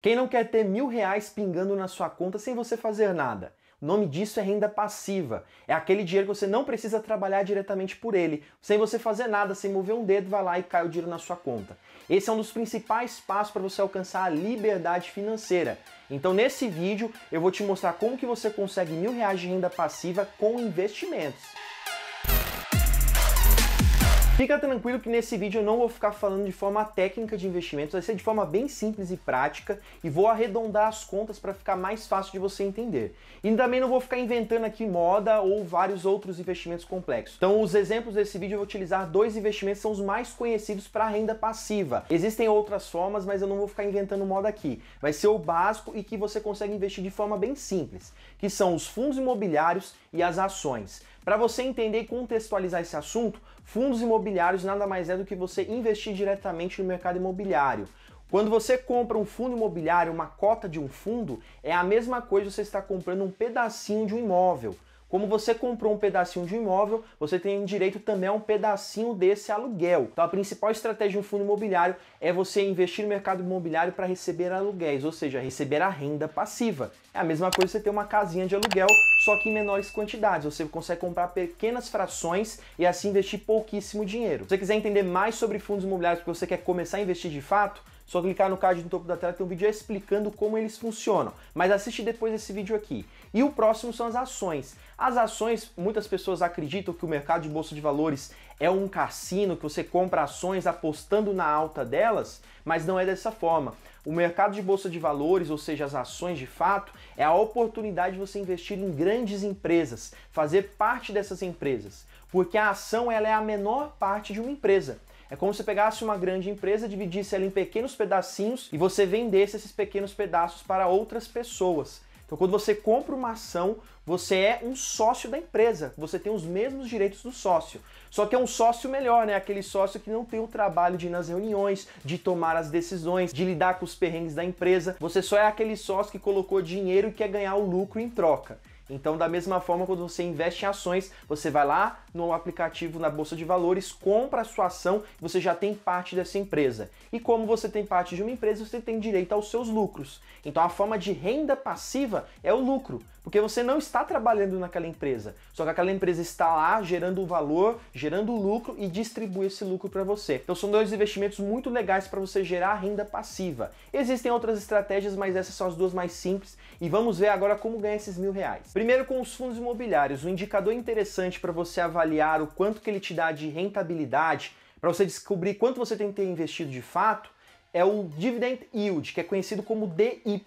Quem não quer ter mil reais pingando na sua conta sem você fazer nada? O nome disso é renda passiva. É aquele dinheiro que você não precisa trabalhar diretamente por ele. Sem você fazer nada, sem mover um dedo, vai lá e cai o dinheiro na sua conta. Esse é um dos principais passos para você alcançar a liberdade financeira. Então nesse vídeo eu vou te mostrar como que você consegue mil reais de renda passiva com investimentos. Fica tranquilo que nesse vídeo eu não vou ficar falando de forma técnica de investimentos, vai ser de forma bem simples e prática e vou arredondar as contas para ficar mais fácil de você entender. E também não vou ficar inventando aqui moda ou vários outros investimentos complexos. Então os exemplos desse vídeo eu vou utilizar dois investimentos são os mais conhecidos para renda passiva. Existem outras formas, mas eu não vou ficar inventando moda aqui. Vai ser o básico e que você consegue investir de forma bem simples, que são os fundos imobiliários e as ações. Para você entender e contextualizar esse assunto, fundos imobiliários nada mais é do que você investir diretamente no mercado imobiliário. Quando você compra um fundo imobiliário, uma cota de um fundo, é a mesma coisa você está comprando um pedacinho de um imóvel. Como você comprou um pedacinho de um imóvel, você tem direito também a um pedacinho desse aluguel. Então a principal estratégia de um fundo imobiliário é você investir no mercado imobiliário para receber aluguéis, ou seja, receber a renda passiva. É a mesma coisa você ter uma casinha de aluguel, só que em menores quantidades. Você consegue comprar pequenas frações e assim investir pouquíssimo dinheiro. Se você quiser entender mais sobre fundos imobiliários porque você quer começar a investir de fato, só clicar no card no topo da tela, tem um vídeo explicando como eles funcionam. Mas assiste depois esse vídeo aqui. E o próximo são as ações. As ações, muitas pessoas acreditam que o mercado de bolsa de valores é um cassino, que você compra ações apostando na alta delas, mas não é dessa forma. O mercado de bolsa de valores, ou seja, as ações de fato, é a oportunidade de você investir em grandes empresas, fazer parte dessas empresas, porque a ação ela é a menor parte de uma empresa. É como se pegasse uma grande empresa, dividisse ela em pequenos pedacinhos e você vendesse esses pequenos pedaços para outras pessoas. Então, quando você compra uma ação, você é um sócio da empresa, você tem os mesmos direitos do sócio. Só que é um sócio melhor, né? Aquele sócio que não tem o trabalho de ir nas reuniões, de tomar as decisões, de lidar com os perrengues da empresa. Você só é aquele sócio que colocou dinheiro e quer ganhar o lucro em troca. Então, da mesma forma, quando você investe em ações, você vai lá no aplicativo na bolsa de valores, compra a sua ação, você já tem parte dessa empresa. E como você tem parte de uma empresa, você tem direito aos seus lucros. Então, a forma de renda passiva é o lucro. Porque você não está trabalhando naquela empresa, só que aquela empresa está lá gerando valor, gerando lucro e distribui esse lucro para você. Então são dois investimentos muito legais para você gerar renda passiva. Existem outras estratégias, mas essas são as duas mais simples e vamos ver agora como ganhar esses mil reais. Primeiro com os fundos imobiliários, um indicador interessante para você avaliar o quanto que ele te dá de rentabilidade, para você descobrir quanto você tem que ter investido de fato, é o dividend yield, que é conhecido como DY.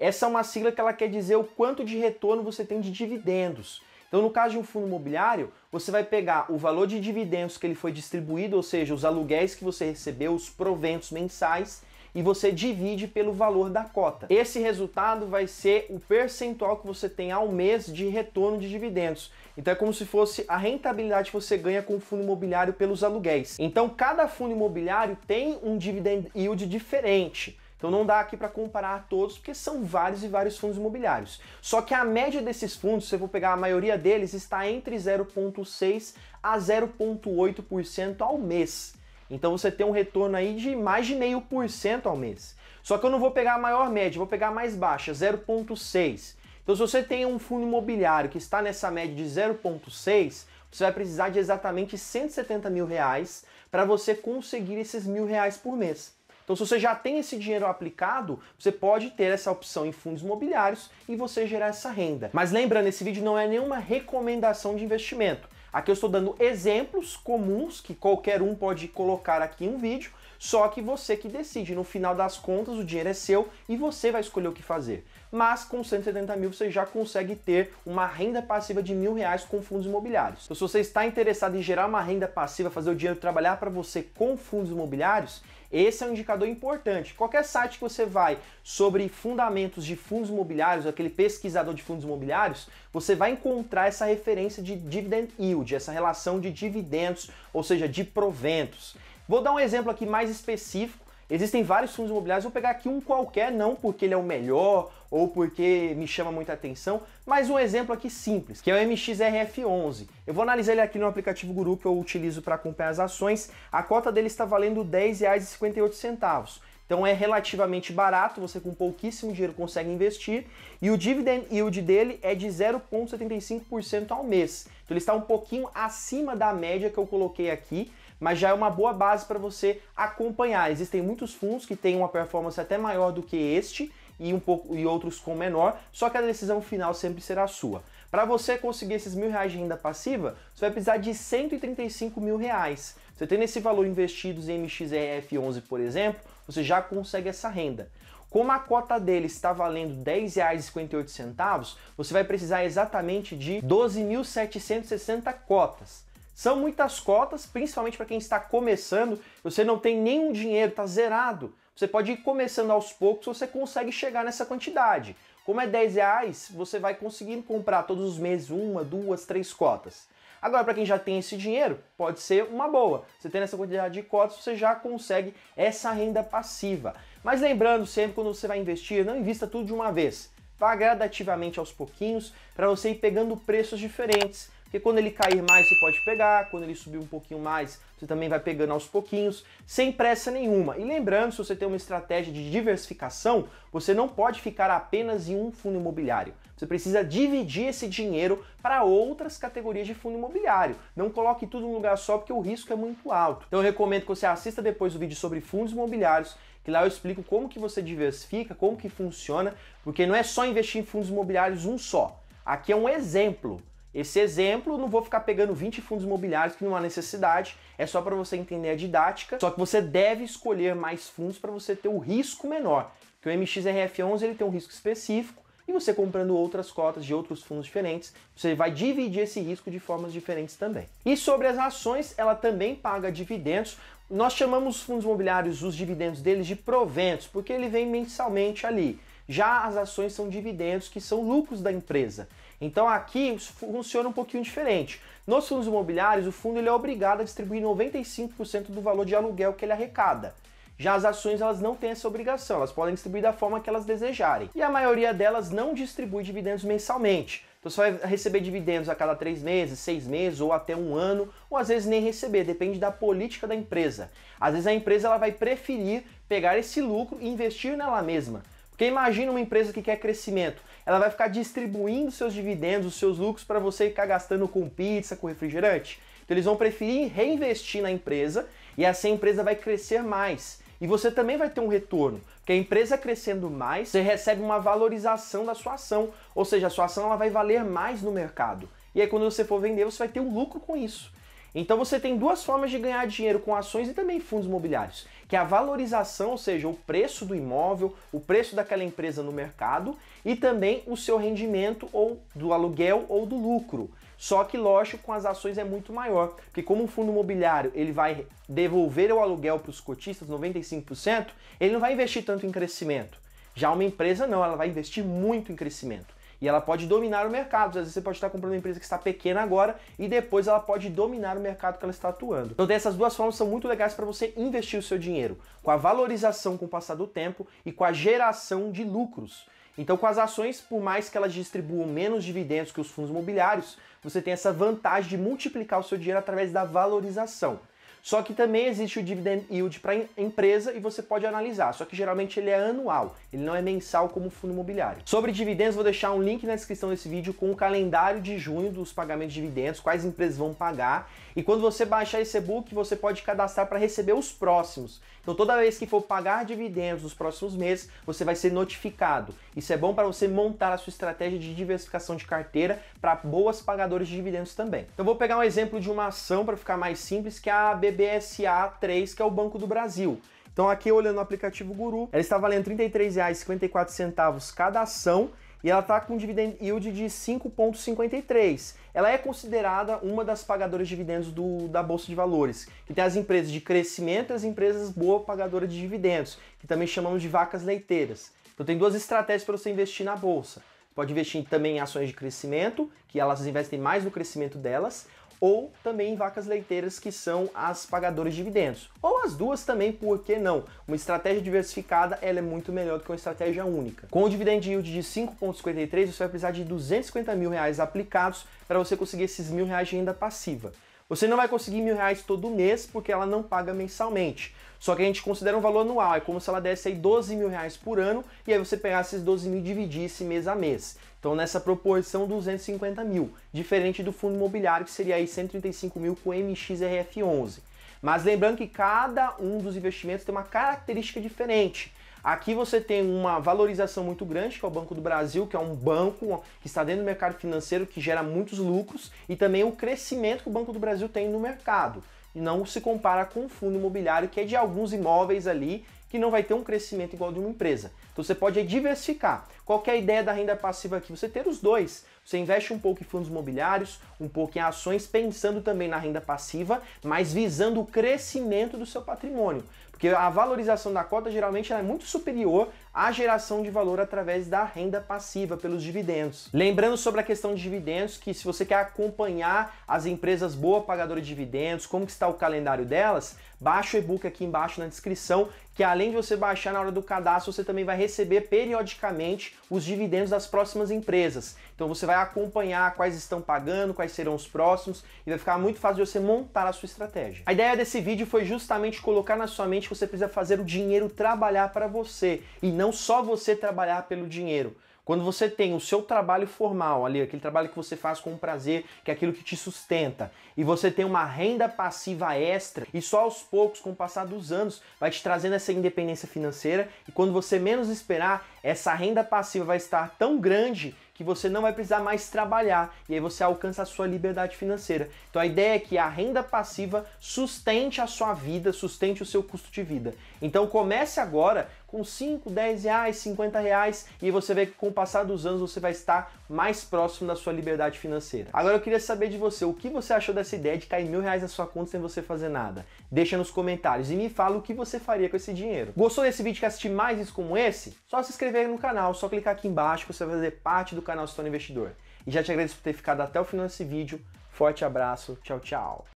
Essa é uma sigla que ela quer dizer o quanto de retorno você tem de dividendos. Então, no caso de um fundo imobiliário, você vai pegar o valor de dividendos que ele foi distribuído, ou seja, os aluguéis que você recebeu, os proventos mensais, e você divide pelo valor da cota. Esse resultado vai ser o percentual que você tem ao mês de retorno de dividendos. Então é como se fosse a rentabilidade que você ganha com o fundo imobiliário pelos aluguéis. Então cada fundo imobiliário tem um dividend yield diferente. Então não dá aqui para comparar todos, porque são vários e vários fundos imobiliários. Só que a média desses fundos, se eu vou pegar a maioria deles, está entre 0,6 a 0,8% ao mês. Então você tem um retorno aí de mais de meio por cento ao mês. Só que eu não vou pegar a maior média, vou pegar a mais baixa, 0,6. Então se você tem um fundo imobiliário que está nessa média de 0,6, você vai precisar de exatamente 170 mil reais para você conseguir esses mil reais por mês. Então, se você já tem esse dinheiro aplicado, você pode ter essa opção em fundos imobiliários e você gerar essa renda. Mas lembrando, esse vídeo não é nenhuma recomendação de investimento. Aqui eu estou dando exemplos comuns que qualquer um pode colocar aqui em um vídeo, só que você que decide. No final das contas, o dinheiro é seu e você vai escolher o que fazer. Mas com 170 mil você já consegue ter uma renda passiva de mil reais com fundos imobiliários. Então, se você está interessado em gerar uma renda passiva, fazer o dinheiro trabalhar para você com fundos imobiliários, esse é um indicador importante. Qualquer site que você vai sobre fundamentos de fundos imobiliários, aquele pesquisador de fundos imobiliários, você vai encontrar essa referência de dividend yield, essa relação de dividendos, ou seja, de proventos. Vou dar um exemplo aqui mais específico. Existem vários fundos imobiliários, vou pegar aqui um qualquer não porque ele é o melhor ou porque me chama muita atenção, mas um exemplo aqui simples, que é o MXRF11. Eu vou analisar ele aqui no aplicativo Guru que eu utilizo para acompanhar as ações. A cota dele está valendo R$10,58. Então é relativamente barato, você com pouquíssimo dinheiro consegue investir e o dividend yield dele é de 0,75% ao mês. Então ele está um pouquinho acima da média que eu coloquei aqui, mas já é uma boa base para você acompanhar. Existem muitos fundos que têm uma performance até maior do que este, e um pouco e outros com menor, só que a decisão final sempre será sua. Para você conseguir esses mil reais de renda passiva, você vai precisar de 135 mil reais. Você tendo esse valor investidos em MXRF11, por exemplo, você já consegue essa renda. Como a cota dele está valendo R$ 10,58, você vai precisar exatamente de 12.760 cotas. São muitas cotas, principalmente para quem está começando, você não tem nenhum dinheiro, está zerado. Você pode ir começando aos poucos, você consegue chegar nessa quantidade. Como é 10 reais, você vai conseguindo comprar todos os meses uma, duas, três cotas. Agora, para quem já tem esse dinheiro, pode ser uma boa. Você tendo essa quantidade de cotas, você já consegue essa renda passiva. Mas lembrando sempre, quando você vai investir, não invista tudo de uma vez. Vá gradativamente aos pouquinhos para você ir pegando preços diferentes porque quando ele cair mais você pode pegar, quando ele subir um pouquinho mais você também vai pegando aos pouquinhos, sem pressa nenhuma. E lembrando, se você tem uma estratégia de diversificação, você não pode ficar apenas em um fundo imobiliário. Você precisa dividir esse dinheiro para outras categorias de fundo imobiliário. Não coloque tudo num lugar só porque o risco é muito alto. Então eu recomendo que você assista depois o vídeo sobre fundos imobiliários que lá eu explico como que você diversifica, como que funciona, porque não é só investir em fundos imobiliários um só. Aqui é um exemplo. Esse exemplo, não vou ficar pegando 20 fundos imobiliários que não há necessidade, é só para você entender a didática, só que você deve escolher mais fundos para você ter o risco menor, que o MXRF11 ele tem um risco específico, e você comprando outras cotas de outros fundos diferentes, você vai dividir esse risco de formas diferentes também. E sobre as ações, ela também paga dividendos. Nós chamamos os fundos imobiliários, os dividendos deles, de proventos, porque ele vem mensalmente ali. Já as ações são dividendos, que são lucros da empresa. Então aqui funciona um pouquinho diferente. Nos fundos imobiliários, o fundo ele é obrigado a distribuir 95% do valor de aluguel que ele arrecada. Já as ações elas não têm essa obrigação, elas podem distribuir da forma que elas desejarem. E a maioria delas não distribui dividendos mensalmente. Então você vai receber dividendos a cada três meses, seis meses ou até um ano, ou às vezes nem receber, depende da política da empresa. Às vezes a empresa ela vai preferir pegar esse lucro e investir nela mesma. Porque imagina uma empresa que quer crescimento, ela vai ficar distribuindo seus dividendos, os seus lucros para você ficar gastando com pizza, com refrigerante. Então eles vão preferir reinvestir na empresa e assim a empresa vai crescer mais. E você também vai ter um retorno, porque a empresa crescendo mais, você recebe uma valorização da sua ação, ou seja, a sua ação ela vai valer mais no mercado. E aí quando você for vender, você vai ter um lucro com isso. Então você tem duas formas de ganhar dinheiro com ações e também fundos imobiliários, que é a valorização, ou seja, o preço do imóvel, o preço daquela empresa no mercado e também o seu rendimento ou do aluguel ou do lucro. Só que, lógico, com as ações é muito maior, porque como um fundo imobiliário ele vai devolver o aluguel para os cotistas 95%, ele não vai investir tanto em crescimento. Já uma empresa não, ela vai investir muito em crescimento. E ela pode dominar o mercado. Às vezes você pode estar comprando uma empresa que está pequena agora e depois ela pode dominar o mercado que ela está atuando. Então, essas duas formas são muito legais para você investir o seu dinheiro, com a valorização com o passar do tempo e com a geração de lucros. Então, com as ações, por mais que elas distribuam menos dividendos que os fundos imobiliários, você tem essa vantagem de multiplicar o seu dinheiro através da valorização. Só que também existe o dividend yield para empresa e você pode analisar, só que geralmente ele é anual, ele não é mensal como o fundo imobiliário. Sobre dividendos, vou deixar um link na descrição desse vídeo com o calendário de junho dos pagamentos de dividendos, quais empresas vão pagar, e quando você baixar esse e-book, você pode cadastrar para receber os próximos. Então toda vez que for pagar dividendos nos próximos meses, você vai ser notificado. Isso é bom para você montar a sua estratégia de diversificação de carteira para boas pagadoras de dividendos também. Então vou pegar um exemplo de uma ação para ficar mais simples, que é a AB BBSA3, que é o Banco do Brasil. Então aqui olhando o aplicativo Guru, ela está valendo R$ 33,54 cada ação e ela está com um dividend yield de 5,53. Ela é considerada uma das pagadoras de dividendos do, da Bolsa de Valores, que tem as empresas de crescimento e as empresas boa pagadora de dividendos, que também chamamos de vacas leiteiras. Então tem duas estratégias para você investir na Bolsa. Pode investir também em ações de crescimento, que elas investem mais no crescimento delas, ou também em vacas leiteiras que são as pagadoras de dividendos. Ou as duas também, por que não? Uma estratégia diversificada ela é muito melhor do que uma estratégia única. Com o dividend yield de 5,53, você vai precisar de 250 mil reais aplicados para você conseguir esses mil reais de renda passiva. Você não vai conseguir mil reais todo mês porque ela não paga mensalmente. Só que a gente considera um valor anual, é como se ela desse aí 12 mil reais por ano e aí você pegasse esses 12 mil e dividisse mês a mês. Então nessa proporção 250 mil, diferente do fundo imobiliário que seria aí 135 mil com MXRF11. Mas lembrando que cada um dos investimentos tem uma característica diferente. Aqui você tem uma valorização muito grande, que é o Banco do Brasil, que é um banco que está dentro do mercado financeiro que gera muitos lucros e também o crescimento que o Banco do Brasil tem no mercado. E não se compara com o fundo imobiliário, que é de alguns imóveis ali que não vai ter um crescimento igual de uma empresa. Então você pode diversificar. Qual é a ideia da renda passiva aqui? Você ter os dois. Você investe um pouco em fundos imobiliários, um pouco em ações, pensando também na renda passiva, mas visando o crescimento do seu patrimônio. Porque a valorização da cota geralmente é muito superior a geração de valor através da renda passiva pelos dividendos. Lembrando sobre a questão de dividendos, que se você quer acompanhar as empresas boa pagadora de dividendos, como está o calendário delas, baixa o e-book aqui embaixo na descrição, que além de você baixar na hora do cadastro, você também vai receber periodicamente os dividendos das próximas empresas. Então você vai acompanhar quais estão pagando, quais serão os próximos e vai ficar muito fácil de você montar a sua estratégia. A ideia desse vídeo foi justamente colocar na sua mente que você precisa fazer o dinheiro trabalhar para você e não só você trabalhar pelo dinheiro. Quando você tem o seu trabalho formal ali, aquele trabalho que você faz com prazer, que é aquilo que te sustenta, e você tem uma renda passiva extra, e só aos poucos, com o passar dos anos, vai te trazendo essa independência financeira, e quando você menos esperar, essa renda passiva vai estar tão grande que você não vai precisar mais trabalhar e aí você alcança a sua liberdade financeira. Então a ideia é que a renda passiva sustente a sua vida, sustente o seu custo de vida. Então comece agora com 5, 10 reais, 50 reais, e você vê que com o passar dos anos você vai estar mais próximo da sua liberdade financeira. Agora eu queria saber de você, o que você achou dessa ideia de cair mil reais na sua conta sem você fazer nada? Deixa nos comentários e me fala o que você faria com esse dinheiro. Gostou desse vídeo? Quer assistir mais vídeos como esse? Só se inscrever no canal, só clicar aqui embaixo que você vai fazer parte do canal canal Se Torna Investidor. E já te agradeço por ter ficado até o final desse vídeo. Forte abraço, tchau, tchau.